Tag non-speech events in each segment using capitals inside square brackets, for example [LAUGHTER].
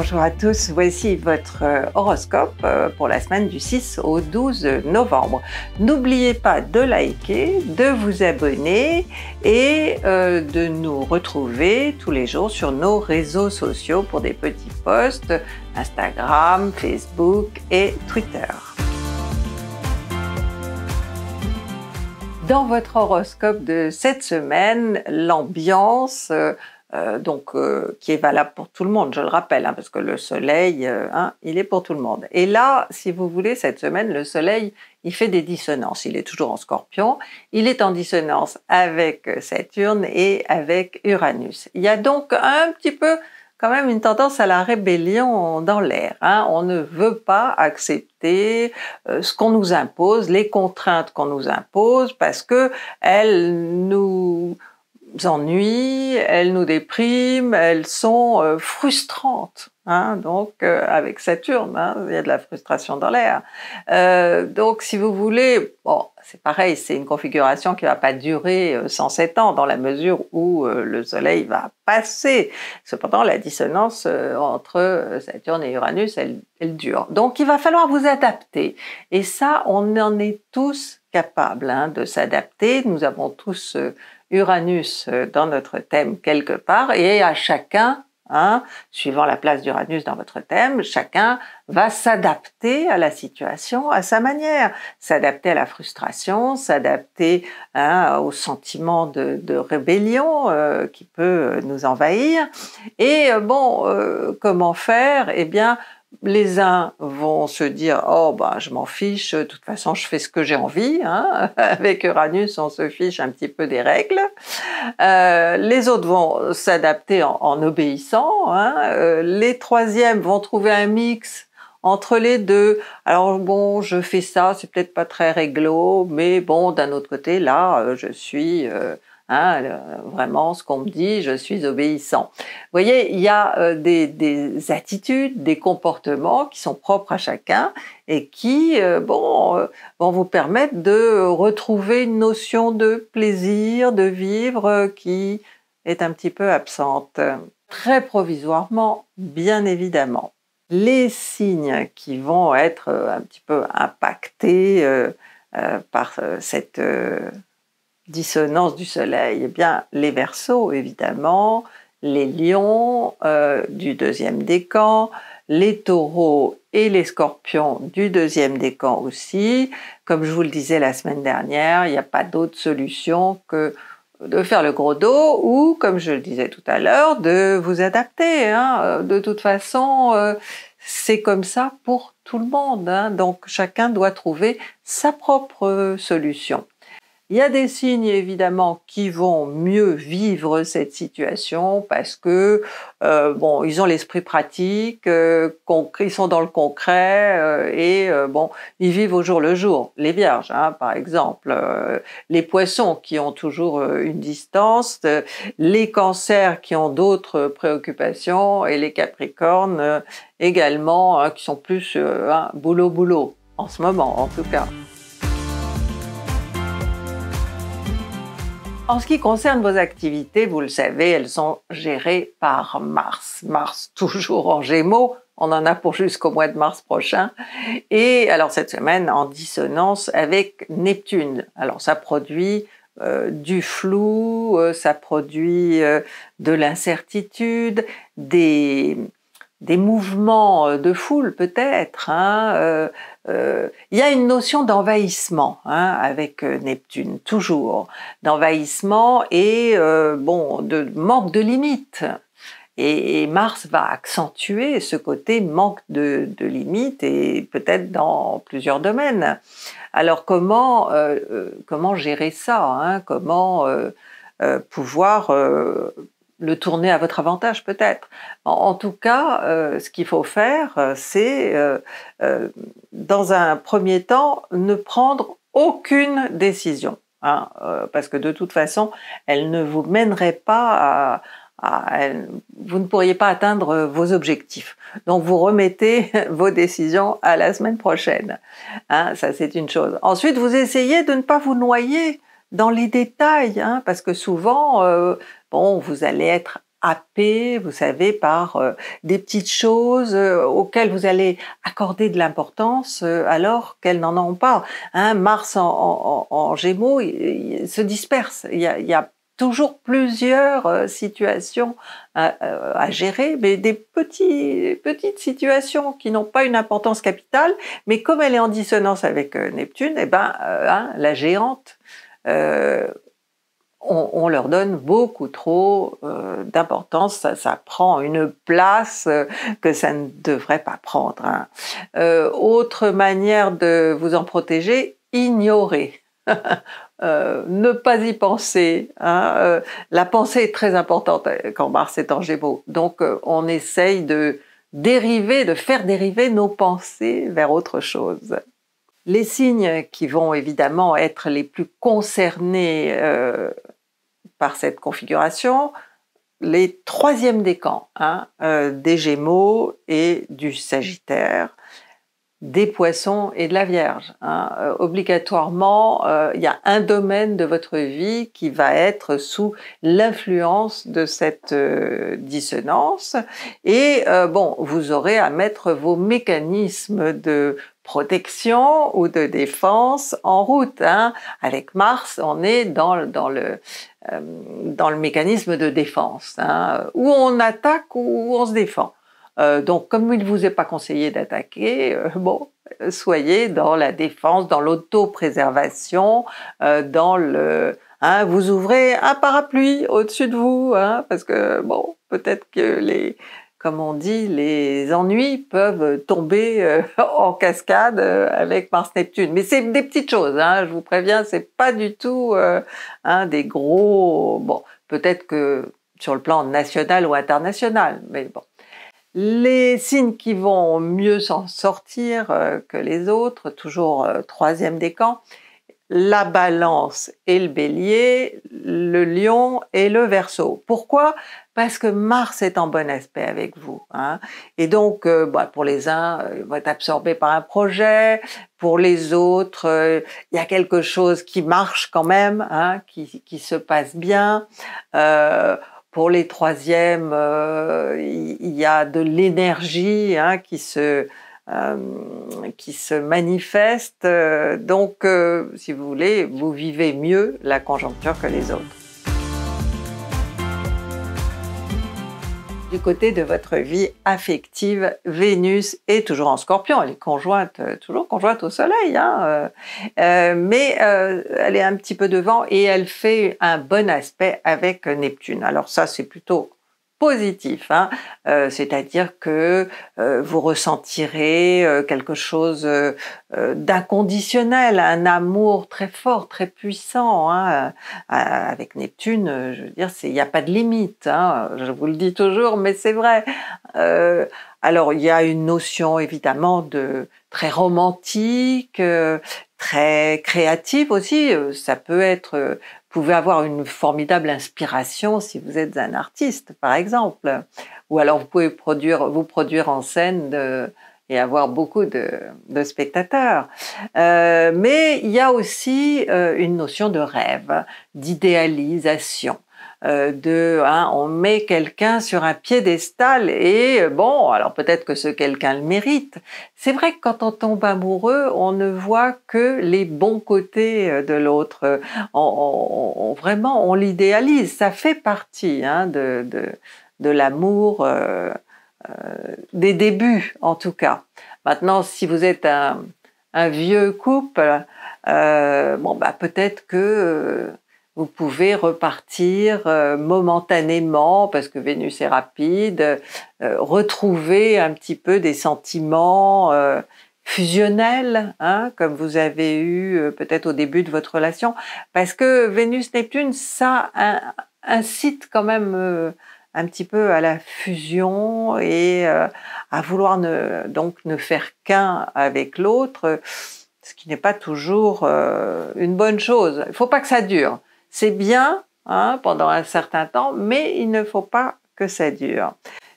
Bonjour à tous, voici votre euh, horoscope euh, pour la semaine du 6 au 12 novembre. N'oubliez pas de liker, de vous abonner et euh, de nous retrouver tous les jours sur nos réseaux sociaux pour des petits posts Instagram, Facebook et Twitter. Dans votre horoscope de cette semaine, l'ambiance euh, donc euh, qui est valable pour tout le monde, je le rappelle, hein, parce que le soleil, euh, hein, il est pour tout le monde. Et là, si vous voulez, cette semaine, le soleil, il fait des dissonances. Il est toujours en scorpion, il est en dissonance avec Saturne et avec Uranus. Il y a donc un petit peu quand même une tendance à la rébellion dans l'air. Hein. On ne veut pas accepter ce qu'on nous impose, les contraintes qu'on nous impose, parce que elles nous ennuient, elles nous dépriment, elles sont euh, frustrantes. Hein, donc, euh, avec Saturne, hein, il y a de la frustration dans l'air. Euh, donc, si vous voulez, bon, c'est pareil, c'est une configuration qui ne va pas durer 107 ans dans la mesure où le Soleil va passer. Cependant, la dissonance entre Saturne et Uranus, elle, elle dure. Donc, il va falloir vous adapter. Et ça, on en est tous capables hein, de s'adapter. Nous avons tous Uranus euh, dans notre thème quelque part, et à chacun, hein, suivant la place d'Uranus dans votre thème, chacun va s'adapter à la situation à sa manière, s'adapter à la frustration, s'adapter hein, au sentiment de, rébellion euh, qui peut nous envahir. Et euh, bon, comment faire Eh bien, les uns vont se dire oh bah je m'en fiche, de toute façon je fais ce que j'ai envie. Hein. [LAUGHS] Avec Uranus on se fiche un petit peu des règles. Euh, les autres vont s'adapter en, obéissant. Hein. Euh, les troisièmes vont trouver un mix entre les deux. Alors bon, je fais ça, c'est peut-être pas très réglo, mais bon, d'un autre côté, là, euh, je suis euh, vraiment, ce qu'on me dit, je suis obéissant. Vous voyez, il y a euh, des, attitudes, des comportements qui sont propres à chacun et qui, euh, bon, vont vous permettre de retrouver une notion de plaisir, de vivre qui est un petit peu absente. Très provisoirement, bien évidemment. Les signes qui vont être un petit peu impactés par cette dissonance du soleil Eh bien, les Verseaux évidemment, les lions euh, du deuxième décan, les taureaux et les scorpions du deuxième décan aussi. Comme je vous le disais la semaine dernière, il n'y a pas d'autre solution que de faire le gros dos ou, comme je le disais tout à l'heure, de vous adapter. Hein. Euh, de toute façon, euh, c'est comme ça pour tout le monde. Hein. Donc chacun doit trouver sa propre solution. Il y a des signes évidemment qui vont mieux vivre cette situation parce que euh, bon, ils ont l'esprit pratique, euh, ils sont dans le concret euh, et bon, ils vivent au jour le jour. Les vierges, hein, par exemple, les poissons qui ont toujours une distance, les cancers qui ont d'autres préoccupations et les capricornes également hein, qui sont plus boulot boulot en ce moment en tout cas. En ce qui concerne vos activités, vous le savez, elles sont gérées par Mars. Mars toujours en gémeaux, on en a pour jusqu'au mois de mars prochain. Et alors cette semaine en dissonance avec Neptune. Alors ça produit euh, du flou, euh, ça produit euh, de l'incertitude, des des mouvements euh, de foule peut-être. Hein, euh, euh, il y a une notion d'envahissement hein, avec Neptune, toujours d'envahissement et bon de manque de limites. Et, Mars va accentuer ce côté manque de, limites et peut-être dans plusieurs domaines. Alors comment comment gérer ça hein, Comment pouvoir le tourner à votre avantage peut-être. En, tout cas, euh, ce qu'il faut faire, euh, c'est euh, dans un premier temps ne prendre aucune décision, hein, parce que de toute façon, elle ne vous mènerait pas à, vous ne pourriez pas atteindre vos objectifs. Donc vous remettez [LAUGHS] vos décisions à la semaine prochaine. Hein, ça c'est une chose. Ensuite, vous essayez de ne pas vous noyer dans les détails, hein, parce que souvent, euh, bon, vous allez être happé, vous savez, par euh, des petites choses euh, auxquelles vous allez accorder de l'importance alors qu'elles n'en ont pas. Hein, Mars en, Gémeaux il, se disperse. Il y a, toujours plusieurs situations à, gérer, mais des petites situations qui n'ont pas une importance capitale, mais comme elle est en dissonance avec Neptune, eh ben, hein, la géante euh, on, leur donne beaucoup trop euh, d'importance, ça, prend une place euh, que ça ne devrait pas prendre. Hein. autre manière de vous en protéger, ignorer. [LAUGHS] ne pas y penser. Hein. la pensée est très importante quand Mars est en Gémeaux. Donc on essaye de dériver, de faire dériver nos pensées vers autre chose. Les signes qui vont évidemment être les plus concernés euh, par cette configuration, les troisièmes des camps, hein, euh, des Gémeaux et du Sagittaire, des Poissons et de la Vierge. Hein. Euh, obligatoirement, il y a un domaine de votre vie qui va être sous l'influence de cette dissonance. Et bon, vous aurez à mettre vos mécanismes de protection ou de défense en route. Hein. Avec Mars, on est dans, dans, le, euh, dans le mécanisme de défense, hein. où on attaque ou on se défend. Euh, donc, comme il ne vous est pas conseillé d'attaquer, euh, bon, soyez dans la défense, dans l'autopréservation, dans le... Hein, vous ouvrez un parapluie au-dessus de vous, parce que, bon, peut-être que les comme on dit, les ennuis peuvent tomber euh, [LAUGHS] en cascade euh, avec Mars-Neptune. Mais c'est des petites choses, hein, je vous préviens, c'est pas du tout euh, des gros... Bon, peut-être que sur le plan national ou international, mais bon. Les signes qui vont mieux s'en sortir que les autres, toujours troisième décan, la balance et le bélier, le lion et le verso. Pourquoi Parce que Mars est en bon aspect avec vous. Hein. Et donc, euh, bah, pour les uns, il va être absorbé par un projet, pour les autres, euh, il y a quelque chose qui marche quand même, hein, qui, se passe bien. Euh, pour les troisièmes, il y a de l'énergie hein, qui se euh, qui se manifeste. Euh, donc, euh, si vous voulez, vous vivez mieux la conjoncture que les autres. du côté de votre vie affective, Vénus est toujours en scorpion, elle est conjointe, toujours conjointe au Soleil, hein, mais elle est un petit peu devant et elle fait un bon aspect avec Neptune. Alors ça, c'est plutôt positif, hein. euh, c'est-à-dire que euh, vous ressentirez euh, quelque chose d'inconditionnel, un amour très fort, très puissant. Hein, avec Neptune, je veux dire, il n'y a pas de limite. Hein, je vous le dis toujours, mais c'est vrai. alors il y a une notion évidemment de très romantique, très créative aussi. Ça peut être vous pouvez avoir une formidable inspiration si vous êtes un artiste, par exemple. Ou alors vous pouvez produire, vous produire en scène et avoir beaucoup de, spectateurs. Euh, mais il y a aussi euh, une notion de rêve, d'idéalisation. Euh, de hein, on met quelqu'un sur un piédestal et euh, bon alors peut-être que ce quelqu'un le mérite. C'est vrai que quand on tombe amoureux, on ne voit que les bons côtés euh, de l'autre. On, vraiment on l'idéalise. Ça fait partie hein, de, l'amour des débuts en tout cas. Maintenant si vous êtes un, un vieux couple, bon bah peut-être que vous pouvez repartir euh, momentanément, parce que Vénus est rapide, euh, retrouver un petit peu des sentiments euh, fusionnels, hein, comme vous avez eu peut-être au début de votre relation, parce que Vénus-Neptune, ça incite quand même un petit peu à la fusion et à vouloir ne, donc ne faire qu'un avec l'autre, ce qui n'est pas toujours une bonne chose. Il faut pas que ça dure. C'est bien hein, pendant un certain temps, mais il ne faut pas que ça dure.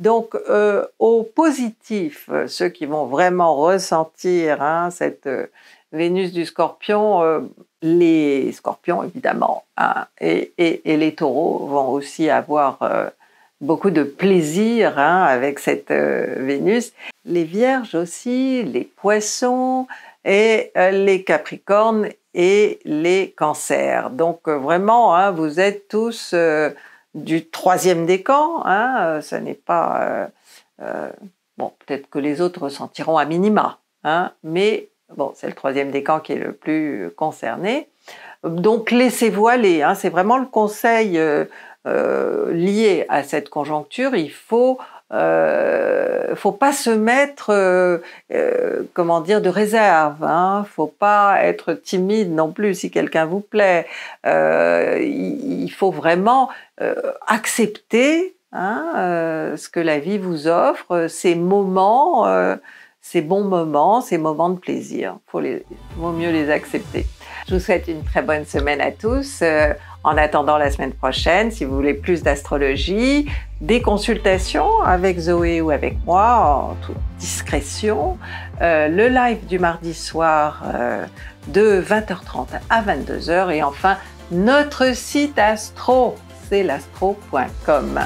Donc, euh, au positif, ceux qui vont vraiment ressentir hein, cette euh, Vénus du scorpion, euh, les scorpions évidemment, hein, et, les taureaux vont aussi avoir beaucoup de plaisir hein, avec cette Vénus. Les vierges aussi, les poissons et les capricornes et les cancers. Donc euh, vraiment, hein, vous êtes tous euh, du troisième décan, hein, euh, ça n'est pas... bon, peut-être que les autres ressentiront à minima, hein, mais bon, c'est le troisième décan qui est le plus concerné. Donc laissez vous aller, hein, c'est vraiment le conseil lié à cette conjoncture, il faut faut pas se mettre, euh, euh, comment dire, de réserve. Hein. Faut pas être timide non plus si quelqu'un vous plaît. Euh, il, faut vraiment accepter hein, ce que la vie vous offre, ces moments, ces bons moments, ces moments de plaisir. Faut vaut mieux les accepter. Je vous souhaite une très bonne semaine à tous. Euh, en attendant la semaine prochaine, si vous voulez plus d'astrologie, des consultations avec Zoé ou avec moi, en toute discrétion, euh, le live du mardi soir euh, de 20h30 à 22h et enfin notre site astro, c'est l'astro.com.